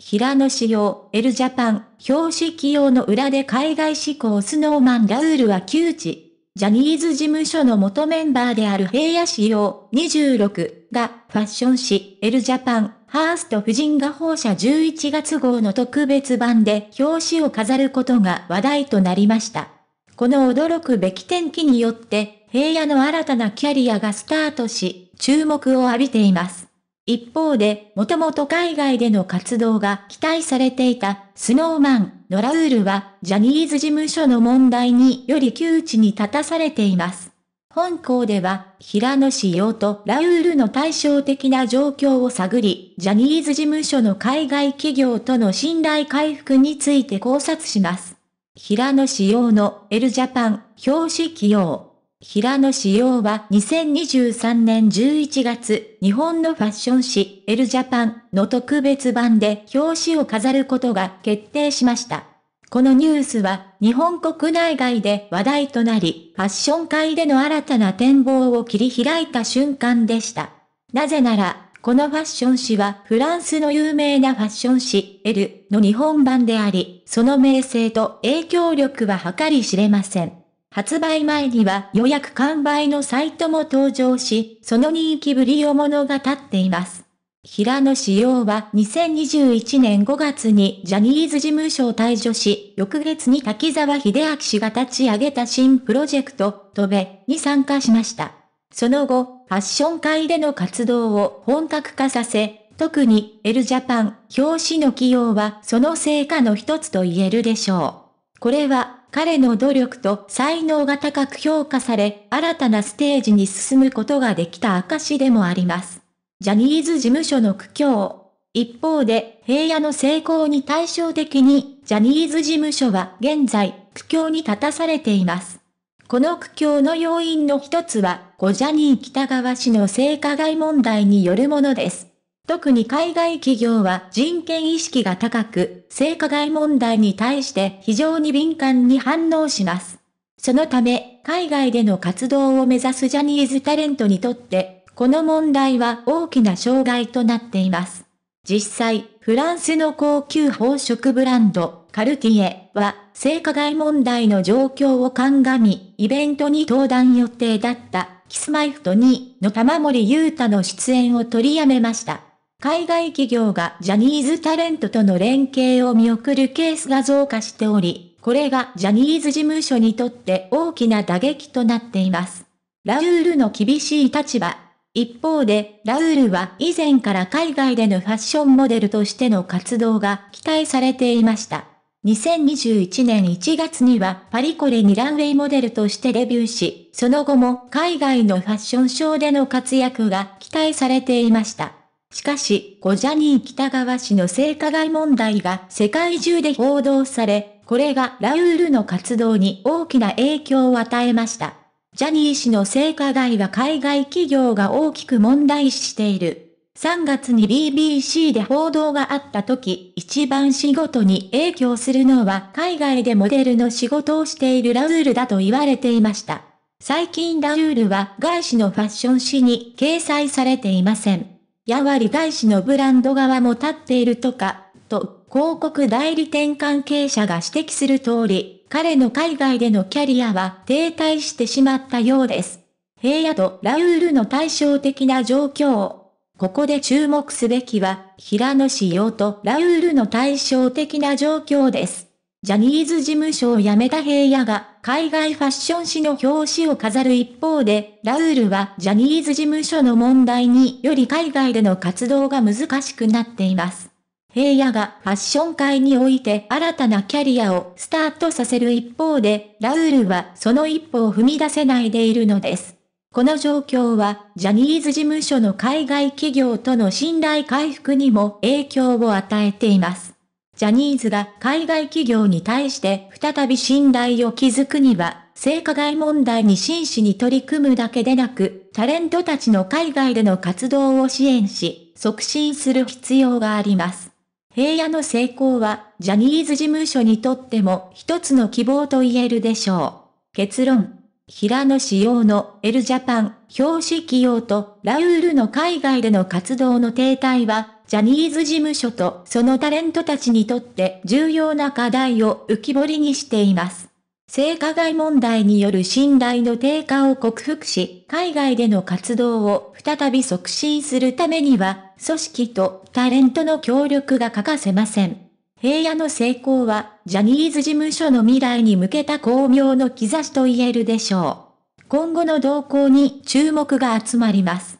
平野仕様、ルジャパン、表紙起用の裏で海外志向スノーマンラウールは窮地。ジャニーズ事務所の元メンバーである平野仕様26がファッション誌エルジャパン、ハースト夫人が放射11月号の特別版で表紙を飾ることが話題となりました。この驚くべき転機によって、平野の新たなキャリアがスタートし、注目を浴びています。一方で、もともと海外での活動が期待されていた、スノーマン、ノラウールは、ジャニーズ事務所の問題により窮地に立たされています。本校では、平野仕様とラウールの対照的な状況を探り、ジャニーズ事務所の海外企業との信頼回復について考察します。平野仕様の L ジャパン、表紙起用。平野紫耀は2023年11月、日本のファッション誌、エルジャパンの特別版で表紙を飾ることが決定しました。このニュースは、日本国内外で話題となり、ファッション界での新たな展望を切り開いた瞬間でした。なぜなら、このファッション誌はフランスの有名なファッション誌 L の日本版であり、その名声と影響力は計り知れません。発売前には予約完売のサイトも登場し、その人気ぶりを物語っています。平野紫耀は2021年5月にジャニーズ事務所を退所し、翌月に滝沢秀明氏が立ち上げた新プロジェクト、飛べに参加しました。その後、ファッション界での活動を本格化させ、特に L ジャパン表紙の起用はその成果の一つと言えるでしょう。これは彼の努力と才能が高く評価され、新たなステージに進むことができた証でもあります。ジャニーズ事務所の苦境。一方で、平野の成功に対照的に、ジャニーズ事務所は現在、苦境に立たされています。この苦境の要因の一つは、小ジャニー北川氏の性加害問題によるものです。特に海外企業は人権意識が高く、性加害問題に対して非常に敏感に反応します。そのため、海外での活動を目指すジャニーズタレントにとって、この問題は大きな障害となっています。実際、フランスの高級宝飾ブランド、カルティエは、性加害問題の状況を鑑み、イベントに登壇予定だった、キスマイフト2の玉森裕太の出演を取りやめました。海外企業がジャニーズタレントとの連携を見送るケースが増加しており、これがジャニーズ事務所にとって大きな打撃となっています。ラウールの厳しい立場。一方で、ラウールは以前から海外でのファッションモデルとしての活動が期待されていました。2021年1月にはパリコレにランウェイモデルとしてデビューし、その後も海外のファッションショーでの活躍が期待されていました。しかし、コジャニー北川氏の性加害問題が世界中で報道され、これがラウールの活動に大きな影響を与えました。ジャニー氏の性加害は海外企業が大きく問題視している。3月に BBC で報道があった時、一番仕事に影響するのは海外でモデルの仕事をしているラウールだと言われていました。最近ラウールは外資のファッション誌に掲載されていません。やはり大使のブランド側も立っているとか、と、広告代理店関係者が指摘する通り、彼の海外でのキャリアは停滞してしまったようです。平野とラウールの対照的な状況。ここで注目すべきは、平野仕様とラウールの対照的な状況です。ジャニーズ事務所を辞めた平野が、海外ファッション誌の表紙を飾る一方で、ラウールはジャニーズ事務所の問題により海外での活動が難しくなっています。平野がファッション界において新たなキャリアをスタートさせる一方で、ラウールはその一歩を踏み出せないでいるのです。この状況は、ジャニーズ事務所の海外企業との信頼回復にも影響を与えています。ジャニーズが海外企業に対して再び信頼を築くには、性加害問題に真摯に取り組むだけでなく、タレントたちの海外での活動を支援し、促進する必要があります。平野の成功は、ジャニーズ事務所にとっても一つの希望と言えるでしょう。結論。平野仕様の L ジャパン表紙起用とラウールの海外での活動の停滞はジャニーズ事務所とそのタレントたちにとって重要な課題を浮き彫りにしています。性加害問題による信頼の低下を克服し、海外での活動を再び促進するためには、組織とタレントの協力が欠かせません。平野の成功は、ジャニーズ事務所の未来に向けた巧妙の兆しと言えるでしょう。今後の動向に注目が集まります。